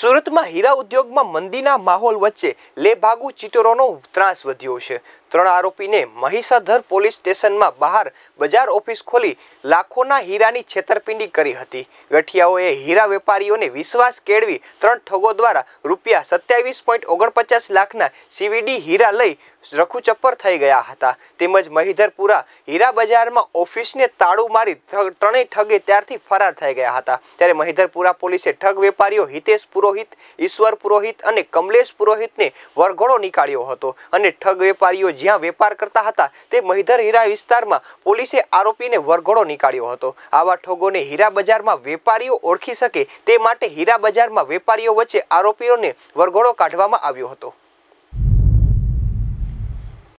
સુરતમાં હીરા ઉદ્યોગમાં મંદીના માહોલ વચ્ચે લેભાગુ ચીટરોનો ત્રાસ વધ્યો છે ત્રણ આરોપીને મહીસાધર પોલીસ સ્ટેશનમાં બહાર બજાર ઓફિસ ખોલી લાખોના હીરાની છેતરપિંડી કરી હતી ગઠિયાઓએ હીરા વેપારીઓને વિશ્વાસ કેળવી ત્રણ ઠગો દ્વારા રૂપિયા સત્યાવીસ પોઈન્ટ ઓગણપચાસ લાખના સીવીડી હીરા લઈ રખુચપ્પર થઈ ગયા હતા તેમજ મહિધરપુરા હીરા બજારમાં ઓફિસને તાળું મારી ત્રણેય ઠગે ત્યારથી ફરાર થઈ ગયા હતા ત્યારે મહિધરપુરા પોલીસે ઠગ વેપારીઓ હિતેશપુર પુરોહિત ઈશ્વર પુરોહિત અને કમલેશ પુરોહિતને વરઘોડો નીકાળ્યો હતો અને ઠગ વેપારીઓ જ્યાં વેપાર કરતા હતા તે મહિધર હીરા વિસ્તારમાં પોલીસે આરોપીને વરઘોડો નીકાળ્યો હતો આવા ઠગોને હીરા બજારમાં વેપારીઓ ઓળખી શકે તે માટે હીરા બજારમાં વેપારીઓ વચ્ચે આરોપીઓને વરઘોડો કાઢવામાં આવ્યો હતો